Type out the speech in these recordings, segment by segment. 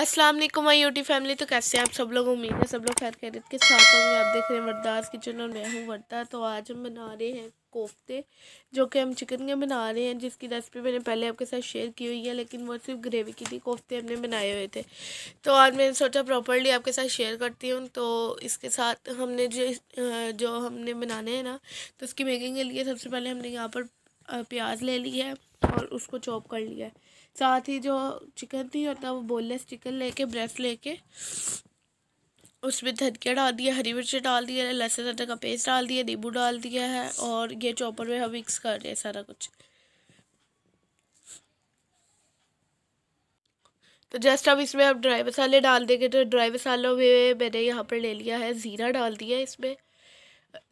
अस्सलाम वालेकुम my family तो कैसे हैं आप सब लोग उम्मीद है सब लोग खैर खैरियत के साथ होंगे आप देख रहे हैं वरदास किचन और मैं हूँ वरदा तो आज हम बना रहे हैं कोफ्ते जो कि हम चिकन के बना रहे हैं जिसकी रेसिपी मैंने पहले आपके साथ शेयर की हुई है लेकिन वो सिर्फ ग्रेवी की थी कोफ्ते हमने बनाए हुए थे तो आज मैंने सोचा प्रॉपरली आपके साथ शेयर करती हूँ तो इसके साथ हमने जो जो हमने बनाने हैं ना तो उसकी मेकिंग के लिए सबसे पहले हमने यहाँ पर प्याज ले ली है और उसको चॉप कर लिया है साथ ही जो चिकन थी और था वो बोनलेस चिकन लेके ब्रेस्ट लेके उसमें धनिया डाल दिया हरी मिर्च डाल दिया लहसुन अदरक का पेस्ट डाल दिया नींबू डाल दिया है और ये चॉपर में हम मिक्स कर रहे हैं सारा कुछ तो जस्ट अब इसमें अब ड्राई मसाले डाल देंगे तो ड्राई मसालों में मैंने यहाँ पर ले लिया है ज़ीरा डाल दिया इसमें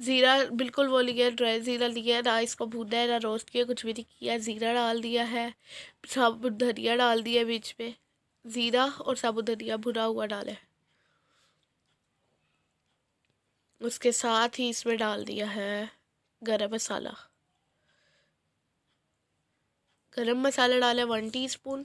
ज़ीरा बिल्कुल वो लिया ड्राई ज़ीरा लिया ना इसको भूना है ना रोस्ट किया कुछ भी नहीं किया ज़ीरा डाल दिया है साबुत धनिया डाल दिया बीच में ज़ीरा और साबुत धनिया भुना हुआ डाले उसके साथ ही इसमें डाल दिया है गरम मसाला गरम मसाला डाले वन टीस्पून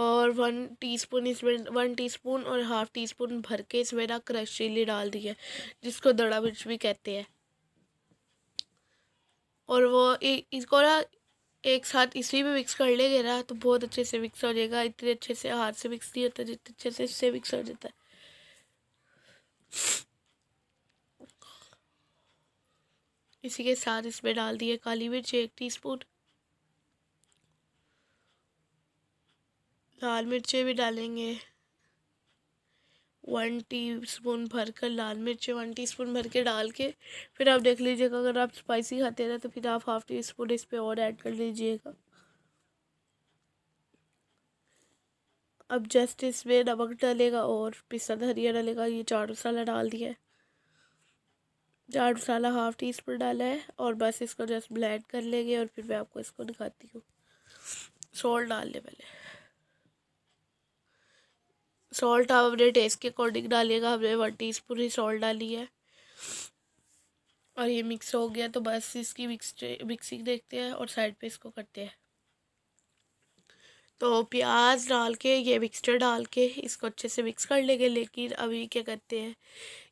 और वन टीस्पून इसमें वन टीस्पून और हाफ़ टी स्पून भर के इसमें ना क्रश चिली डाल दी है जिसको दड़ा मिर्च भी कहते हैं और वो इसको ना एक साथ इसी में मिक्स कर लेंगे ना तो बहुत अच्छे से मिक्स हो जाएगा इतने अच्छे से हाथ से मिक्स नहीं होता जितने अच्छे से इससे मिक्स हो जाता है इसी के साथ इसमें डाल दिए काली मिर्च एक टीस्पून लाल मिर्चें भी डालेंगे वन टीस्पून भरकर लाल मिर्चें वन टीस्पून भर के डाल के फिर आप देख लीजिएगा अगर आप स्पाइसी खाते हैं तो फिर आप हाफ टी स्पून इस पर और ऐड कर लीजिएगा अब जस्ट इसमें नमक डालेगा और पिस्ता धनिया डालेगा ये चाट मसाला डाल दिया है चाट मसाला हाफ टी स्पून डाला है और बस इसको जस्ट ब्लेंड कर लेंगे और फिर मैं आपको इसको दिखाती हूँ सॉल्ट लें पहले सॉल्ट अपने टेस्ट के अकॉर्डिंग डालिएगा हमने वन टी स्पून ही सॉल्ट डाली है और ये मिक्स हो गया तो बस इसकी मिक्स मिक्सिंग देखते हैं और साइड पे इसको करते हैं तो प्याज डाल के ये मिक्सचर डाल के इसको अच्छे से मिक्स कर लेंगे लेकिन अभी क्या करते हैं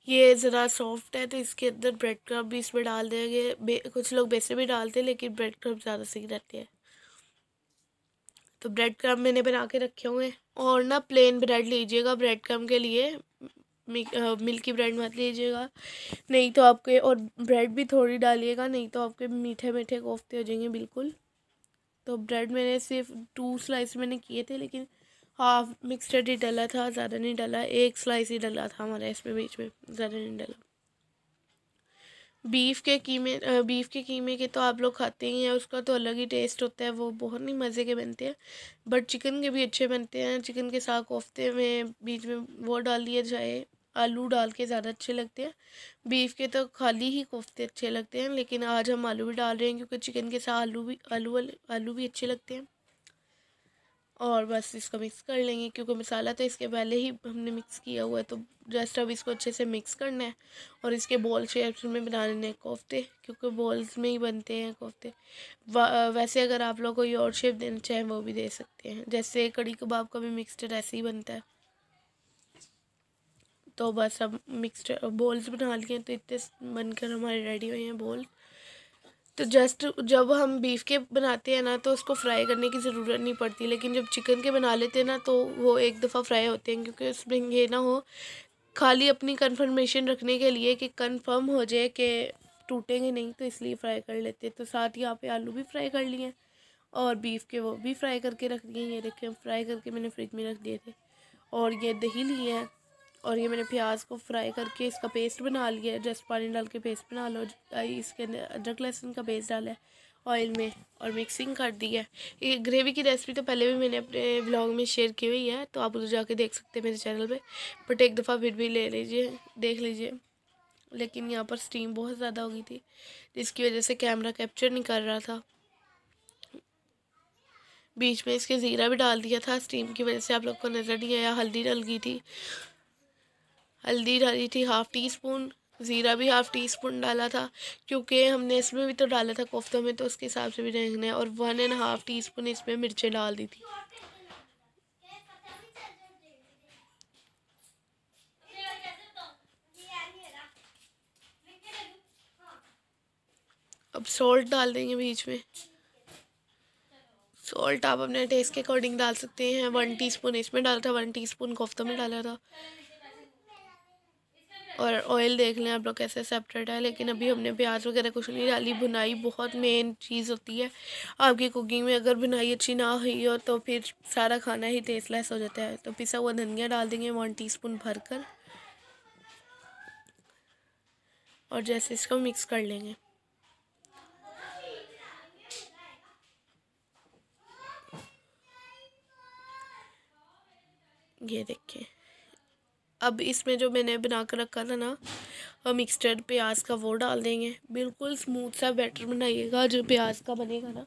ये ज़रा सॉफ्ट है तो इसके अंदर ब्रेड क्रम भी इसमें डाल देंगे कुछ लोग वैसे भी डालते हैं लेकिन ब्रेड क्रम ज़्यादा सही रहते हैं तो ब्रेड क्रम मैंने बना के रखे हुए हैं और ना प्लेन ब्रेड लीजिएगा ब्रेड क्रम के लिए मिल्की ब्रेड मत लीजिएगा नहीं तो आपके और ब्रेड भी थोड़ी डालिएगा नहीं तो आपके मीठे मीठे कोफ्ते हो जाएंगे बिल्कुल तो ब्रेड मैंने सिर्फ टू स्लाइस मैंने किए थे लेकिन हाफ मिक्सचर ही डला था ज़्यादा नहीं डला एक स्लाइस ही डला था हमारा इसमें बीच में ज़्यादा नहीं डला बीफ़ के कीमे बीफ़ के कीमे के तो आप लोग खाते ही हैं उसका तो अलग ही टेस्ट होता है वो बहुत ही मज़े के बनते हैं बट चिकन के भी अच्छे बनते हैं चिकन के साग कोफ्ते में बीच में वो डाल दिया जाए आलू डाल के ज़्यादा अच्छे लगते हैं बीफ के तो खाली ही कोफ्ते अच्छे लगते हैं लेकिन आज हम आलू भी डाल रहे हैं क्योंकि चिकन के साथ आलू भी आलू आलू भी अच्छे लगते हैं और बस इसको मिक्स कर लेंगे क्योंकि मसाला तो इसके पहले ही हमने मिक्स किया हुआ है तो जस्ट अब इसको अच्छे से मिक्स करना है और इसके बॉल शेप्स में बनाने हैं कोफ्ते क्योंकि बॉल्स में ही बनते हैं कोफ्ते वैसे अगर आप लोग कोई और शेप देना चाहें वो भी दे सकते हैं जैसे कड़ी कबाब का भी मिक्सचर ऐसे ही बनता है तो बस अब मिक्सचर बॉल्स बना लिए तो इतने बनकर हमारे रेडी हुए हैं बॉल्स तो जस्ट जब हम बीफ के बनाते हैं ना तो उसको फ्राई करने की ज़रूरत नहीं पड़ती लेकिन जब चिकन के बना लेते हैं ना तो वो एक दफ़ा फ्राई होते हैं क्योंकि उसमें ये ना हो खाली अपनी कन्फर्मेशन रखने के लिए कि कन्फर्म हो जाए कि टूटेंगे नहीं तो इसलिए फ्राई कर लेते हैं तो साथ ही यहाँ पे आलू भी फ्राई कर लिए और बीफ के वो भी फ्राई करके रख दिए ये देखें फ्राई करके मैंने फ्रिज में रख दिए थे और ये दही लिए हैं और ये मैंने प्याज को फ्राई करके इसका पेस्ट बना लिया है जस्ट पानी डाल के पेस्ट बना लो इसके अंदर अदरक लहसुन का पेस्ट डाला है ऑयल में और मिक्सिंग कर दी है ये ग्रेवी की रेसिपी तो पहले भी मैंने अपने ब्लॉग में शेयर की हुई है तो आप उधर जाके देख सकते हैं मेरे चैनल पे बट एक दफ़ा फिर भी ले लीजिए देख लीजिए लेकिन यहाँ पर स्टीम बहुत ज़्यादा हो गई थी जिसकी वजह से कैमरा कैप्चर नहीं कर रहा था बीच में इसके ज़ीरा भी डाल दिया था स्टीम की वजह से आप लोग को नज़र नहीं आया हल्दी डल गई थी हल्दी डाली थी हाफ़ टी स्पून ज़ीरा भी हाफ़ टी स्पून डाला था क्योंकि हमने इसमें भी तो डाला था कोफ्तों में तो उसके हिसाब से भी देखना है और one and half teaspoon इसमें मिर्चें डाल दी थी अब सॉल्ट डाल देंगे बीच में सॉल्ट आप अपने टेस्ट के अकॉर्डिंग डाल सकते हैं वन टीस्पून इसमें डाला था वन टीस्पून कोफ्ता में डाला था और ऑयल देख लें आप लोग कैसे सेपरेट है लेकिन अभी हमने प्याज वगैरह कुछ नहीं डाली बुनाई बहुत मेन चीज़ होती है आपकी कुकिंग में अगर बुनाई अच्छी ना हुई हो तो फिर सारा खाना ही टेस्टलेस हो जाता है तो पिसा हुआ धनिया डाल देंगे वन टी स्पून भर कर और जैसे इसको मिक्स कर लेंगे ये देखिए अब इसमें जो मैंने बना कर रखा था ना हम मिक्सचर प्याज का वो डाल देंगे बिल्कुल स्मूथ सा बैटर बनाइएगा जो प्याज का बनेगा ना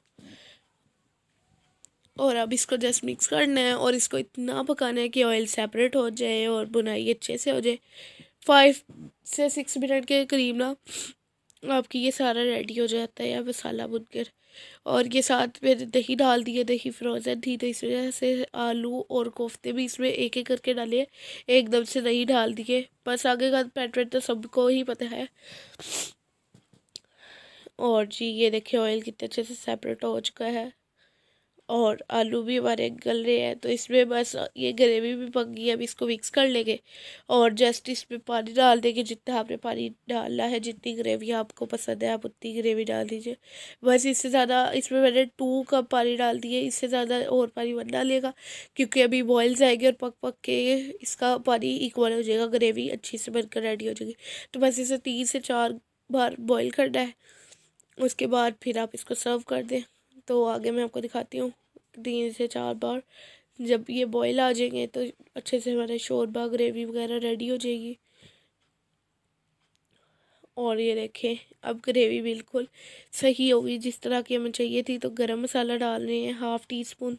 और अब इसको जस्ट मिक्स करना है और इसको इतना पकाना है कि ऑयल सेपरेट हो जाए और बुनाई अच्छे से हो जाए फाइव से सिक्स मिनट के करीब ना आपकी ये सारा रेडी हो जाता है या मसाला बुनकर और ये साथ में दही डाल दिए दही फ्रोज़न थी तो इस वजह से आलू और कोफ्ते भी इसमें एक एक करके डाले एकदम से नहीं डाल दिए बस आगे का पैट वैट तो सबको ही पता है और जी ये देखिए ऑयल कितने अच्छे से सेपरेट हो चुका है और आलू भी हमारे गल रहे हैं तो इसमें बस ये ग्रेवी भी पक गई अब इसको मिक्स कर लेंगे और जस्ट इसमें पानी डाल देंगे जितना आपने पानी डालना है जितनी ग्रेवी आपको पसंद है आप उतनी ग्रेवी डाल दीजिए बस इससे ज़्यादा इसमें मैंने टू कप पानी डाल दिए इससे ज़्यादा और पानी बन लेगा क्योंकि अभी बॉयल्स आएंगे और पक पक के इसका पानी इक्वल हो जाएगा ग्रेवी अच्छी से बनकर रेडी हो जाएगी तो बस इसे तीन से चार बार बॉयल करना है उसके बाद फिर आप इसको सर्व कर दें तो आगे मैं आपको दिखाती हूँ तीन से चार बार जब ये बॉयल आ जाएंगे तो अच्छे से हमारे शोरबा ग्रेवी वगैरह रेडी हो जाएगी और ये देखें अब ग्रेवी बिल्कुल सही होगी जिस तरह की हमें चाहिए थी तो गरम मसाला डाल रहे हैं हाफ़ टी स्पून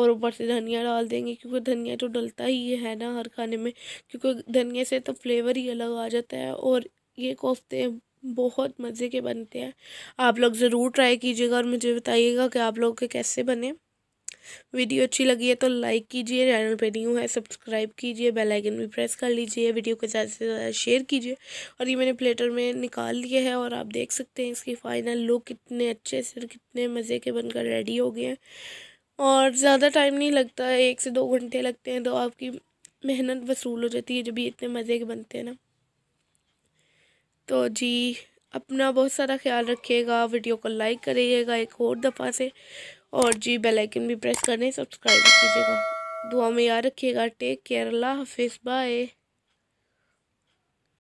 और ऊपर से धनिया डाल देंगे क्योंकि धनिया तो डलता ही है ना हर खाने में क्योंकि धनिया से तो फ्लेवर ही अलग आ जाता है और ये कोफ्ते बहुत मज़े के बनते हैं आप लोग ज़रूर ट्राई कीजिएगा और मुझे बताइएगा कि आप लोग के कैसे बने वीडियो अच्छी लगी है तो लाइक कीजिए चैनल पे न्यू है सब्सक्राइब कीजिए बेल आइकन भी प्रेस कर लीजिए वीडियो को ज़्यादा से ज़्यादा शेयर कीजिए और ये मैंने प्लेटर में निकाल लिया है और आप देख सकते हैं इसकी फ़ाइनल लुक कितने अच्छे से कितने मज़े के बनकर रेडी हो गए हैं और ज़्यादा टाइम नहीं लगता है एक से दो घंटे लगते हैं तो आपकी मेहनत वसूल हो जाती है जब ये इतने मज़े के बनते हैं ना तो जी अपना बहुत सारा ख्याल रखिएगा वीडियो को लाइक करिएगा एक और दफ़ा से और जी बेल आइकन भी प्रेस करें सब्सक्राइब कीजिएगा दुआ में याद रखिएगा टेक केयर अल्लाह हाफिज़ बाय